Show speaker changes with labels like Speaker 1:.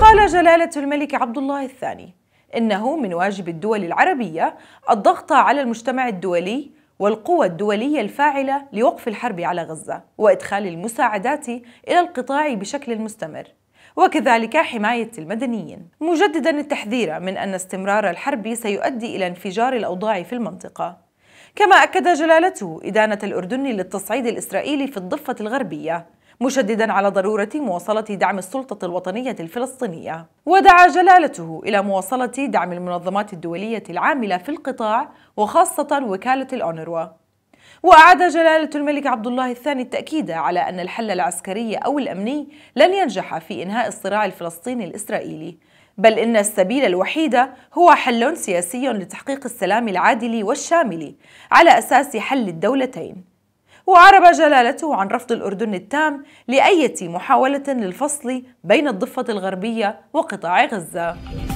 Speaker 1: قال جلالة الملك عبد الله الثاني إنه من واجب الدول العربية الضغط على المجتمع الدولي والقوى الدولية الفاعلة لوقف الحرب على غزة وإدخال المساعدات إلى القطاع بشكل مستمر وكذلك حماية المدنيين مجددا التحذير من أن استمرار الحرب سيؤدي إلى انفجار الأوضاع في المنطقة كما أكد جلالته إدانة الأردن للتصعيد الإسرائيلي في الضفة الغربية مشددا على ضرورة مواصلة دعم السلطة الوطنية الفلسطينية ودعا جلالته إلى مواصلة دعم المنظمات الدولية العاملة في القطاع وخاصة وكالة الأونروا وأعاد جلالة الملك عبد الله الثاني التأكيد على أن الحل العسكري أو الأمني لن ينجح في إنهاء الصراع الفلسطيني الإسرائيلي بل إن السبيل الوحيد هو حل سياسي لتحقيق السلام العادل والشامل على أساس حل الدولتين وعرب جلالته عن رفض الأردن التام لأية محاولة للفصل بين الضفة الغربية وقطاع غزة